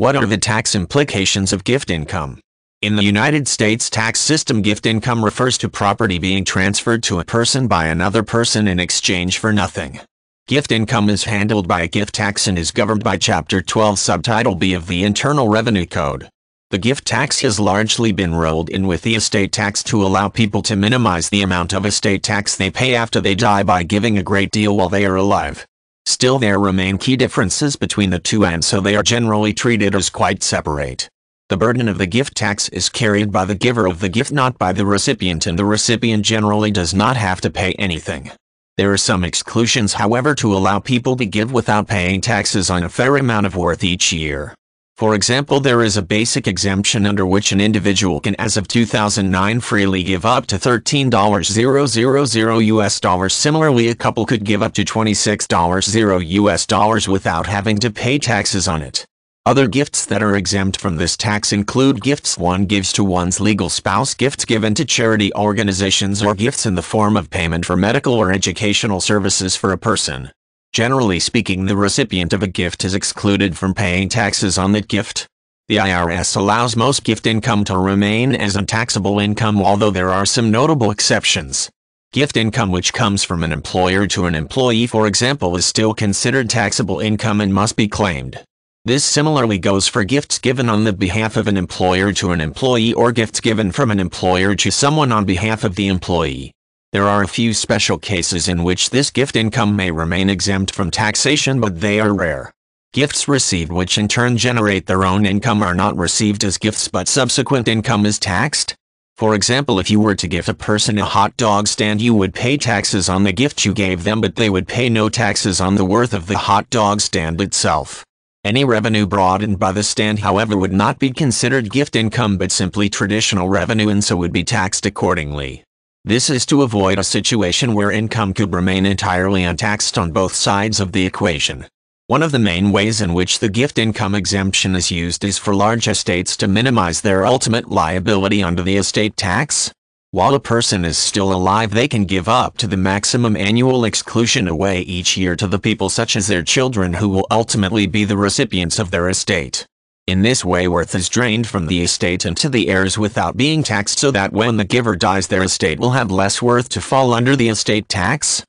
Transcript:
What are the tax implications of gift income? In the United States tax system gift income refers to property being transferred to a person by another person in exchange for nothing. Gift income is handled by a gift tax and is governed by Chapter 12 Subtitle B of the Internal Revenue Code. The gift tax has largely been rolled in with the estate tax to allow people to minimize the amount of estate tax they pay after they die by giving a great deal while they are alive. Still there remain key differences between the two and so they are generally treated as quite separate. The burden of the gift tax is carried by the giver of the gift not by the recipient and the recipient generally does not have to pay anything. There are some exclusions however to allow people to give without paying taxes on a fair amount of worth each year. For example there is a basic exemption under which an individual can as of 2009 freely give up to $13.000 US dollars. Similarly a couple could give up to $26.0 US dollars without having to pay taxes on it. Other gifts that are exempt from this tax include gifts one gives to one's legal spouse, gifts given to charity organizations or gifts in the form of payment for medical or educational services for a person. Generally speaking the recipient of a gift is excluded from paying taxes on that gift. The IRS allows most gift income to remain as a taxable income although there are some notable exceptions. Gift income which comes from an employer to an employee for example is still considered taxable income and must be claimed. This similarly goes for gifts given on the behalf of an employer to an employee or gifts given from an employer to someone on behalf of the employee. There are a few special cases in which this gift income may remain exempt from taxation but they are rare. Gifts received which in turn generate their own income are not received as gifts but subsequent income is taxed. For example if you were to gift a person a hot dog stand you would pay taxes on the gift you gave them but they would pay no taxes on the worth of the hot dog stand itself. Any revenue brought in by the stand however would not be considered gift income but simply traditional revenue and so would be taxed accordingly. This is to avoid a situation where income could remain entirely untaxed on both sides of the equation. One of the main ways in which the gift income exemption is used is for large estates to minimize their ultimate liability under the estate tax. While a person is still alive they can give up to the maximum annual exclusion away each year to the people such as their children who will ultimately be the recipients of their estate. In this way worth is drained from the estate into the heirs without being taxed so that when the giver dies their estate will have less worth to fall under the estate tax.